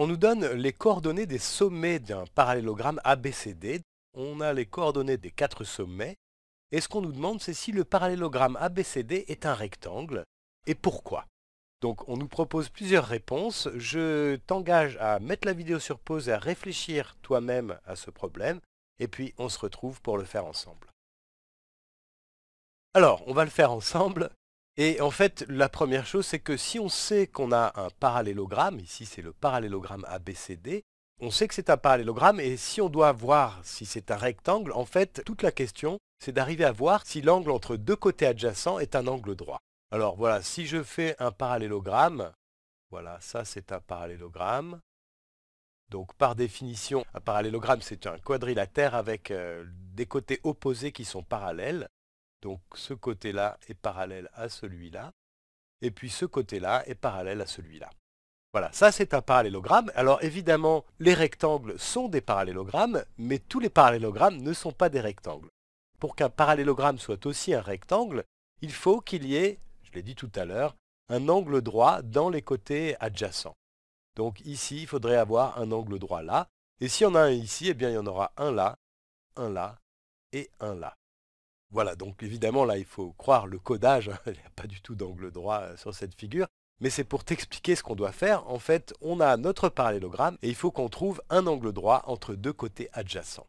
On nous donne les coordonnées des sommets d'un parallélogramme ABCD. On a les coordonnées des quatre sommets. Et ce qu'on nous demande, c'est si le parallélogramme ABCD est un rectangle et pourquoi. Donc on nous propose plusieurs réponses. Je t'engage à mettre la vidéo sur pause et à réfléchir toi-même à ce problème. Et puis on se retrouve pour le faire ensemble. Alors, on va le faire ensemble. Et en fait, la première chose, c'est que si on sait qu'on a un parallélogramme, ici c'est le parallélogramme ABCD, on sait que c'est un parallélogramme et si on doit voir si c'est un rectangle, en fait, toute la question, c'est d'arriver à voir si l'angle entre deux côtés adjacents est un angle droit. Alors voilà, si je fais un parallélogramme, voilà, ça c'est un parallélogramme. Donc par définition, un parallélogramme c'est un quadrilatère avec euh, des côtés opposés qui sont parallèles. Donc ce côté-là est parallèle à celui-là. Et puis ce côté-là est parallèle à celui-là. Voilà, ça c'est un parallélogramme. Alors évidemment, les rectangles sont des parallélogrammes, mais tous les parallélogrammes ne sont pas des rectangles. Pour qu'un parallélogramme soit aussi un rectangle, il faut qu'il y ait, je l'ai dit tout à l'heure, un angle droit dans les côtés adjacents. Donc ici, il faudrait avoir un angle droit là. Et si on a un ici, eh bien il y en aura un là, un là et un là. Voilà, donc évidemment, là, il faut croire le codage, il n'y a pas du tout d'angle droit euh, sur cette figure, mais c'est pour t'expliquer ce qu'on doit faire. En fait, on a notre parallélogramme et il faut qu'on trouve un angle droit entre deux côtés adjacents.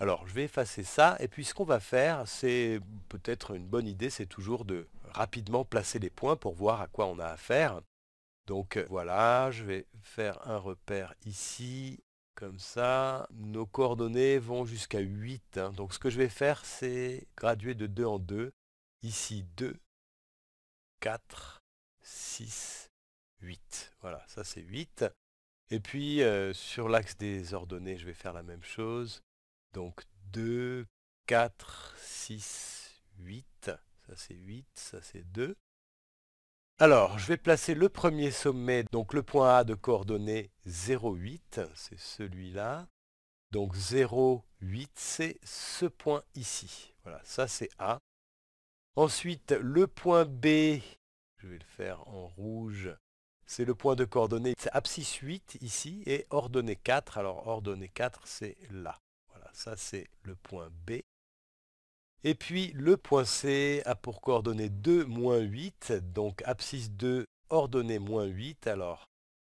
Alors, je vais effacer ça, et puis ce qu'on va faire, c'est peut-être une bonne idée, c'est toujours de rapidement placer les points pour voir à quoi on a affaire. Donc euh, voilà, je vais faire un repère ici, comme ça, nos coordonnées vont jusqu'à 8. Hein. Donc ce que je vais faire, c'est graduer de 2 en 2. Ici 2, 4, 6, 8. Voilà, ça c'est 8. Et puis euh, sur l'axe des ordonnées, je vais faire la même chose. Donc 2, 4, 6, 8. Ça c'est 8, ça c'est 2. Alors, je vais placer le premier sommet, donc le point A de coordonnées 0,8, c'est celui-là. Donc 0,8, c'est ce point ici. Voilà, ça c'est A. Ensuite, le point B, je vais le faire en rouge, c'est le point de coordonnées abscisse 8 ici et ordonnée 4. Alors ordonnée 4, c'est là. Voilà, ça c'est le point B. Et puis le point C a pour coordonnées 2, moins 8, donc abscisse 2, ordonnée moins 8. Alors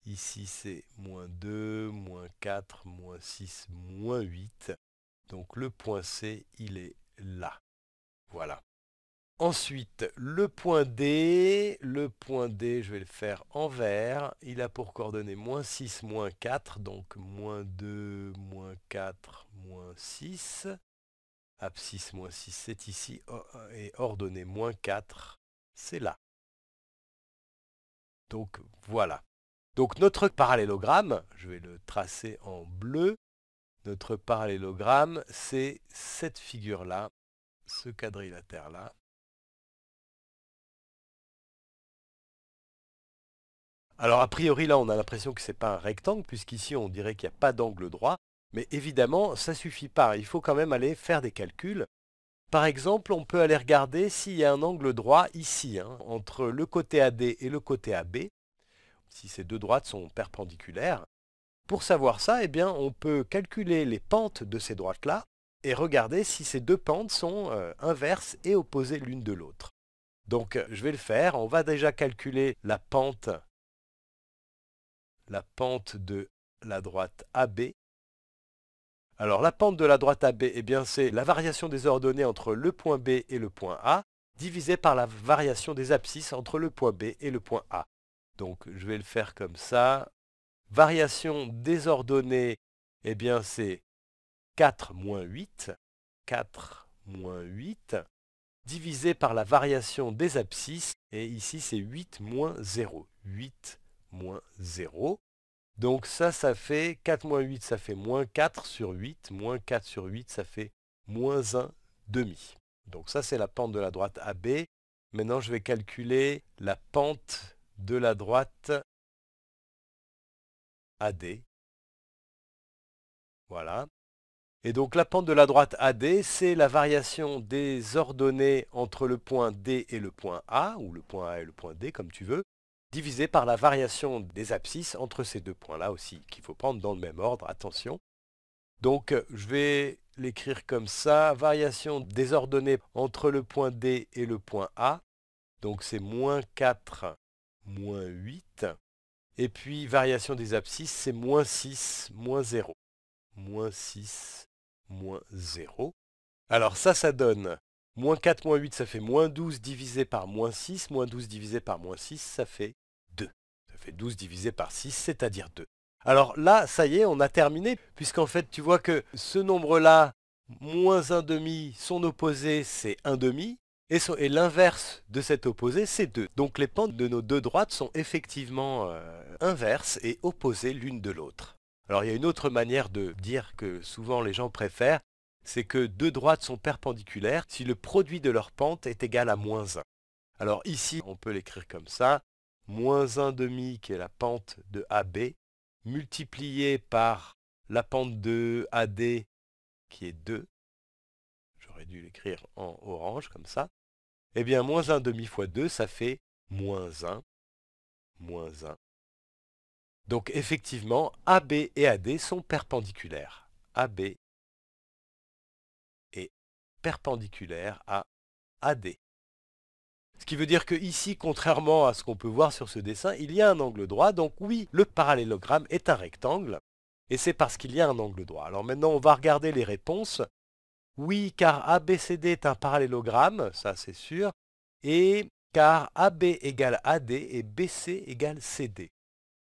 ici c'est moins 2, moins 4, moins 6, moins 8. Donc le point C, il est là. Voilà. Ensuite, le point D, le point D, je vais le faire en vert. Il a pour coordonnées moins 6, moins 4, donc moins 2, moins 4, moins 6. Abscisse moins 6, c'est ici. Oh, oh, et ordonnée moins 4, c'est là. Donc voilà. Donc notre parallélogramme, je vais le tracer en bleu, notre parallélogramme, c'est cette figure-là, ce quadrilatère-là. Alors a priori là, on a l'impression que ce n'est pas un rectangle, puisqu'ici on dirait qu'il n'y a pas d'angle droit. Mais évidemment, ça ne suffit pas. Il faut quand même aller faire des calculs. Par exemple, on peut aller regarder s'il y a un angle droit ici, hein, entre le côté AD et le côté AB, si ces deux droites sont perpendiculaires. Pour savoir ça, eh bien, on peut calculer les pentes de ces droites-là et regarder si ces deux pentes sont euh, inverses et opposées l'une de l'autre. Donc, euh, je vais le faire. On va déjà calculer la pente, la pente de la droite AB alors la pente de la droite AB, eh bien c'est la variation des ordonnées entre le point B et le point A, divisée par la variation des abscisses entre le point B et le point A. Donc je vais le faire comme ça. Variation des ordonnées, eh bien c'est 4 moins 8, 4 moins 8, divisé par la variation des abscisses, et ici c'est 8 moins 0, 8 moins 0. Donc ça, ça fait 4 moins 8, ça fait moins 4 sur 8. Moins 4 sur 8, ça fait moins 1 demi. Donc ça, c'est la pente de la droite AB. Maintenant, je vais calculer la pente de la droite AD. Voilà. Et donc la pente de la droite AD, c'est la variation des ordonnées entre le point D et le point A, ou le point A et le point D, comme tu veux, divisé par la variation des abscisses entre ces deux points-là aussi, qu'il faut prendre dans le même ordre, attention. Donc euh, je vais l'écrire comme ça, variation désordonnée entre le point D et le point A, donc c'est moins 4, moins 8, et puis variation des abscisses, c'est moins 6, moins 0, moins 6, moins 0. Alors ça, ça donne moins 4, moins 8, ça fait moins 12 divisé par moins 6, moins 12 divisé par moins 6, ça fait fait 12 divisé par 6, c'est-à-dire 2. Alors là, ça y est, on a terminé, puisqu'en fait, tu vois que ce nombre-là, moins 1 demi, son opposé, c'est 1 demi, et, l'inverse de cet opposé, c'est 2. Donc les pentes de nos deux droites sont effectivement euh, inverses et opposées l'une de l'autre. Alors il y a une autre manière de dire que souvent les gens préfèrent, c'est que deux droites sont perpendiculaires si le produit de leur pente est égal à moins 1. Alors ici, on peut l'écrire comme ça moins 1,5 qui est la pente de AB, multiplié par la pente de AD qui est 2, j'aurais dû l'écrire en orange comme ça, eh bien moins 1,5 fois 2 ça fait moins 1, moins 1. Donc effectivement, AB et AD sont perpendiculaires. AB est perpendiculaire à AD. Ce qui veut dire qu'ici, contrairement à ce qu'on peut voir sur ce dessin, il y a un angle droit. Donc oui, le parallélogramme est un rectangle. Et c'est parce qu'il y a un angle droit. Alors maintenant, on va regarder les réponses. Oui, car ABCD est un parallélogramme, ça c'est sûr. Et car AB égale AD et BC égale CD.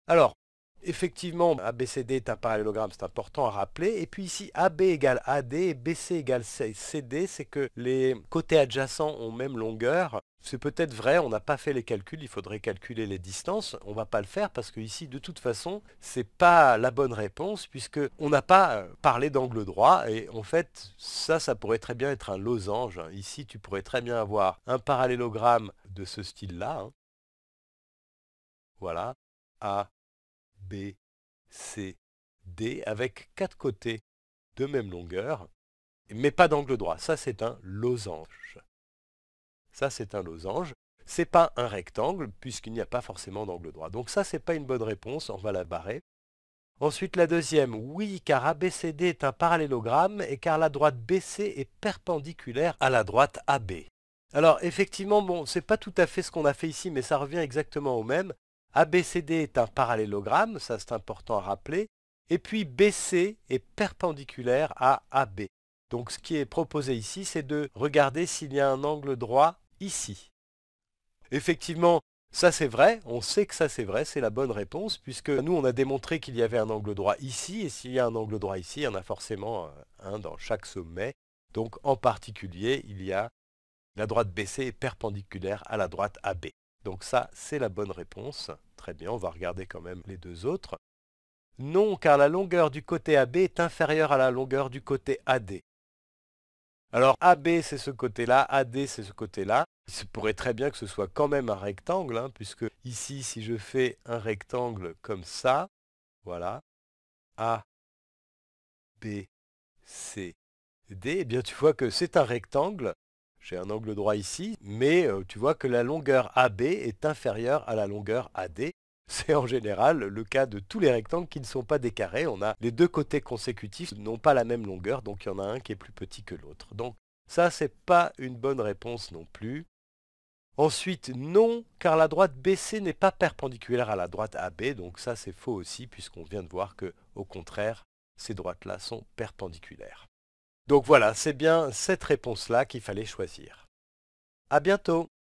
Alors, Effectivement, ABCD est un parallélogramme, c'est important à rappeler. Et puis ici, AB égale AD et BC égale CD, c'est que les côtés adjacents ont même longueur. C'est peut-être vrai, on n'a pas fait les calculs, il faudrait calculer les distances. On va pas le faire parce que ici, de toute façon, c'est pas la bonne réponse puisque on n'a pas euh, parlé d'angle droit et en fait, ça, ça pourrait très bien être un losange. Ici, tu pourrais très bien avoir un parallélogramme de ce style-là. Hein. Voilà, A, B, C, D, avec quatre côtés de même longueur, mais pas d'angle droit. Ça, c'est un losange. Ça, c'est un losange. C'est pas un rectangle, puisqu'il n'y a pas forcément d'angle droit. Donc ça, c'est pas une bonne réponse, on va la barrer. Ensuite, la deuxième, oui, car ABCD est un parallélogramme et car la droite BC est perpendiculaire à la droite AB. Alors, effectivement, bon, c'est pas tout à fait ce qu'on a fait ici, mais ça revient exactement au même. ABCD est un parallélogramme, ça c'est important à rappeler, et puis BC est perpendiculaire à AB. Donc ce qui est proposé ici, c'est de regarder s'il y a un angle droit ici. Effectivement, ça c'est vrai, on sait que ça c'est vrai, c'est la bonne réponse, puisque nous on a démontré qu'il y avait un angle droit ici, et s'il y a un angle droit ici, il y en a forcément euh, un dans chaque sommet. Donc en particulier, il y a la droite BC est perpendiculaire à la droite AB. Donc ça, c'est la bonne réponse. Très bien, on va regarder quand même les deux autres. Non, car la longueur du côté AB est inférieure à la longueur du côté AD. Alors AB c'est ce côté-là, AD c'est ce côté-là. Il se pourrait très bien que ce soit quand même un rectangle, hein, puisque ici si je fais un rectangle comme ça, voilà, A, B, C, D, eh bien tu vois que c'est un rectangle j'ai un angle droit ici, mais euh, tu vois que la longueur AB est inférieure à la longueur AD. C'est en général le cas de tous les rectangles qui ne sont pas des carrés. On a les deux côtés consécutifs n'ont pas la même longueur, donc il y en a un qui est plus petit que l'autre. Donc ça, c'est pas une bonne réponse non plus. Ensuite, non, car la droite BC n'est pas perpendiculaire à la droite AB, donc ça c'est faux aussi, puisqu'on vient de voir que, au contraire, ces droites-là sont perpendiculaires. Donc voilà, c'est bien cette réponse-là qu'il fallait choisir. À bientôt